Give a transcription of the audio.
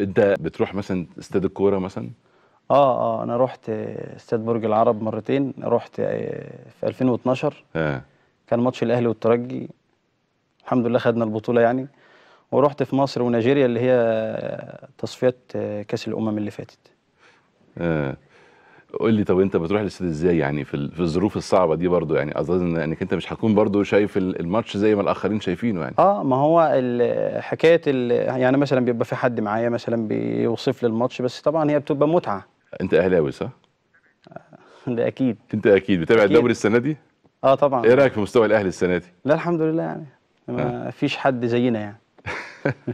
انت بتروح مثلا استاد الكوره مثلا اه اه انا رحت استاد برج العرب مرتين رحت آه، في 2012 آه. كان ماتش الاهلي والترجي الحمد لله خدنا البطوله يعني ورحت في مصر ونيجيريا اللي هي تصفيات آه، كاس الامم اللي فاتت آه. قول لي طب انت بتروح الاستاد ازاي يعني في, في الظروف الصعبه دي برضو يعني اظن انك انت مش هتكون برضو شايف الماتش زي ما الاخرين شايفينه يعني اه ما هو حكايه يعني مثلا بيبقى في حد معايا مثلا بيوصف لي الماتش بس طبعا هي بتبقى متعه انت اهلاوي صح؟ آه، ده اكيد انت اكيد بتابع الدوري السنه دي؟ اه طبعا ايه رايك في مستوى الاهلي السنه دي؟ لا الحمد لله يعني ما آه. فيش حد زينا يعني